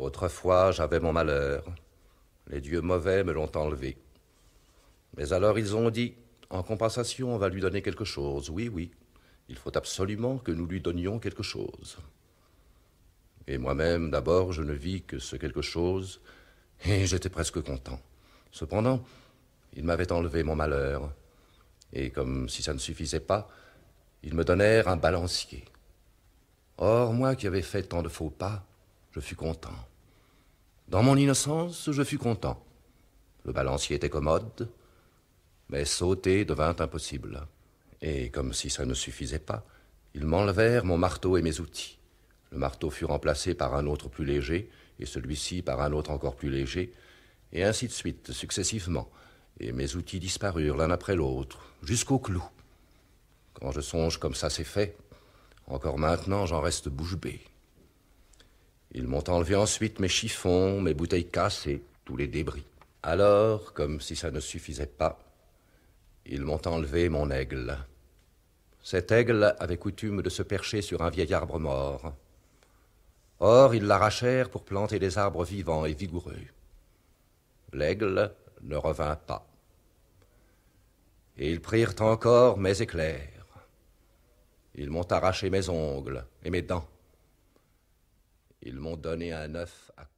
Autrefois, j'avais mon malheur. Les dieux mauvais me l'ont enlevé. Mais alors ils ont dit, en compensation, on va lui donner quelque chose. Oui, oui, il faut absolument que nous lui donnions quelque chose. Et moi-même, d'abord, je ne vis que ce quelque chose, et j'étais presque content. Cependant, ils m'avaient enlevé mon malheur, et comme si ça ne suffisait pas, ils me donnèrent un balancier. Or, moi qui avais fait tant de faux pas, je fus content. Dans mon innocence, je fus content. Le balancier était commode, mais sauter devint impossible. Et comme si ça ne suffisait pas, ils m'enlevèrent mon marteau et mes outils. Le marteau fut remplacé par un autre plus léger, et celui-ci par un autre encore plus léger, et ainsi de suite, successivement. Et mes outils disparurent l'un après l'autre, jusqu'au clou. Quand je songe comme ça c'est fait, encore maintenant j'en reste bouche bée. Ils m'ont enlevé ensuite mes chiffons, mes bouteilles cassées, tous les débris. Alors, comme si ça ne suffisait pas, ils m'ont enlevé mon aigle. Cet aigle avait coutume de se percher sur un vieil arbre mort. Or, ils l'arrachèrent pour planter des arbres vivants et vigoureux. L'aigle ne revint pas. Et ils prirent encore mes éclairs. Ils m'ont arraché mes ongles et mes dents. Ils m'ont donné un œuf à